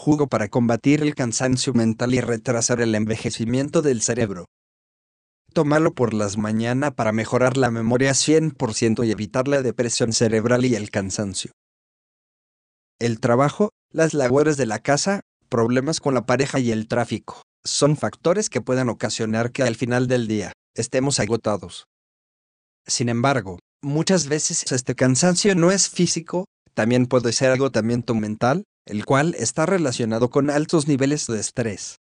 jugo para combatir el cansancio mental y retrasar el envejecimiento del cerebro. Tómalo por las mañanas para mejorar la memoria 100% y evitar la depresión cerebral y el cansancio. El trabajo, las labores de la casa, problemas con la pareja y el tráfico son factores que pueden ocasionar que al final del día estemos agotados. Sin embargo, muchas veces este cansancio no es físico, también puede ser agotamiento mental, el cual está relacionado con altos niveles de estrés.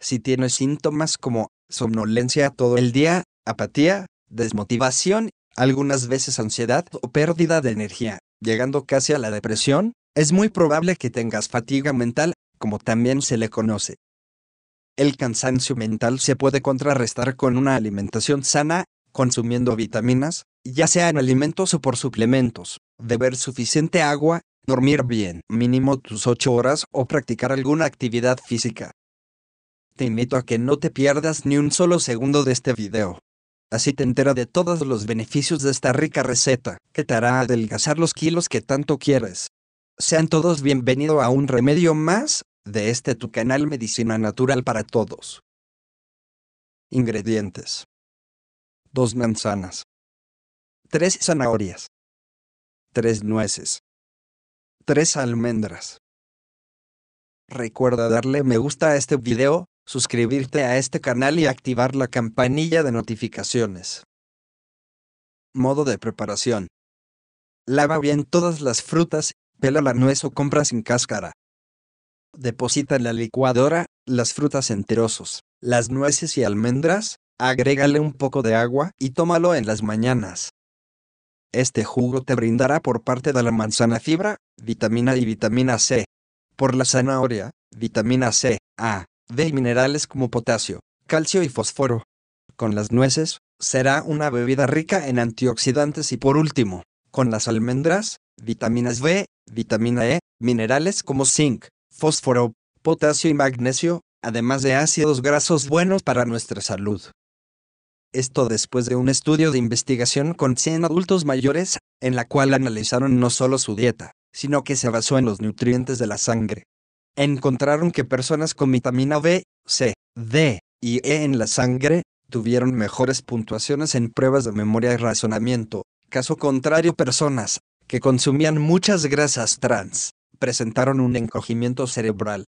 Si tienes síntomas como somnolencia todo el día, apatía, desmotivación, algunas veces ansiedad o pérdida de energía, llegando casi a la depresión, es muy probable que tengas fatiga mental, como también se le conoce. El cansancio mental se puede contrarrestar con una alimentación sana, consumiendo vitaminas, ya sea en alimentos o por suplementos, beber suficiente agua, dormir bien, mínimo tus ocho horas o practicar alguna actividad física. Te invito a que no te pierdas ni un solo segundo de este video. Así te entera de todos los beneficios de esta rica receta, que te hará adelgazar los kilos que tanto quieres. Sean todos bienvenidos a un remedio más, de este tu canal Medicina Natural para Todos. Ingredientes. 2 manzanas. 3 zanahorias. 3 nueces. Tres almendras. Recuerda darle me gusta a este video, suscribirte a este canal y activar la campanilla de notificaciones. Modo de preparación. Lava bien todas las frutas, pela la nuez o compra sin cáscara. Deposita en la licuadora las frutas enterosos, las nueces y almendras, agrégale un poco de agua y tómalo en las mañanas. Este jugo te brindará por parte de la manzana fibra, vitamina y vitamina C. Por la zanahoria, vitamina C, A, D y minerales como potasio, calcio y fósforo. Con las nueces, será una bebida rica en antioxidantes y por último, con las almendras, vitaminas B, vitamina E, minerales como zinc, fósforo, potasio y magnesio, además de ácidos grasos buenos para nuestra salud. Esto después de un estudio de investigación con 100 adultos mayores, en la cual analizaron no solo su dieta, sino que se basó en los nutrientes de la sangre. Encontraron que personas con vitamina B, C, D y E en la sangre tuvieron mejores puntuaciones en pruebas de memoria y razonamiento. Caso contrario, personas que consumían muchas grasas trans presentaron un encogimiento cerebral.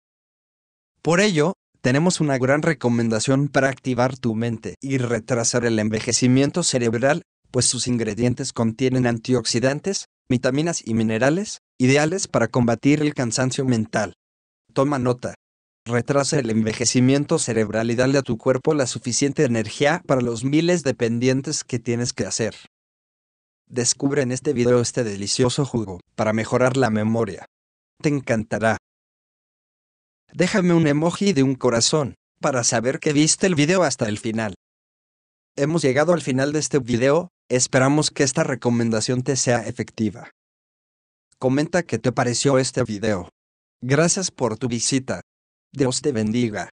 Por ello, tenemos una gran recomendación para activar tu mente y retrasar el envejecimiento cerebral, pues sus ingredientes contienen antioxidantes, vitaminas y minerales, ideales para combatir el cansancio mental. Toma nota. Retrasa el envejecimiento cerebral y dale a tu cuerpo la suficiente energía para los miles de pendientes que tienes que hacer. Descubre en este video este delicioso jugo para mejorar la memoria. Te encantará déjame un emoji de un corazón, para saber que viste el video hasta el final. Hemos llegado al final de este video, esperamos que esta recomendación te sea efectiva. Comenta qué te pareció este video. Gracias por tu visita. Dios te bendiga.